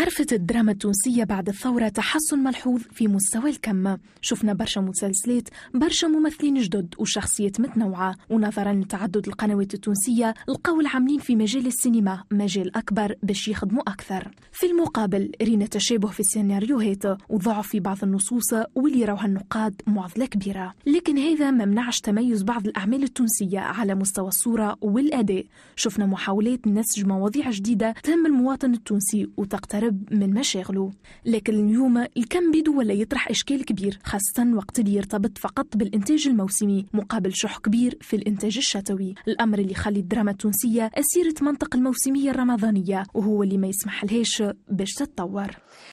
عرفت الدراما التونسية بعد الثورة تحسن ملحوظ في مستوى الكم شفنا برشا مسلسلات برشا ممثلين جدد وشخصيات متنوعة ونظرا لتعدد القنوات التونسية لقوا العاملين في مجال السينما مجال أكبر باش يخدموا أكثر في المقابل رينا تشابه في السيناريوهات وضعف في بعض النصوص واللي راوها النقاد معضلة كبيرة لكن هذا ما منعش تميز بعض الأعمال التونسية على مستوى الصورة والأداء شفنا محاولات نسج مواضيع جديدة تهم المواطن التونسي وتقترب العرب من مشاغله لكن اليوم الكم ولا يطرح إشكال كبير خاصة وقت اللي يرتبط فقط بالإنتاج الموسمي مقابل شح كبير في الإنتاج الشتوي الأمر اللي يخلي الدراما التونسية أسيرة منطق الموسمية الرمضانية وهو اللي ما يسمح لهاش باش تتطور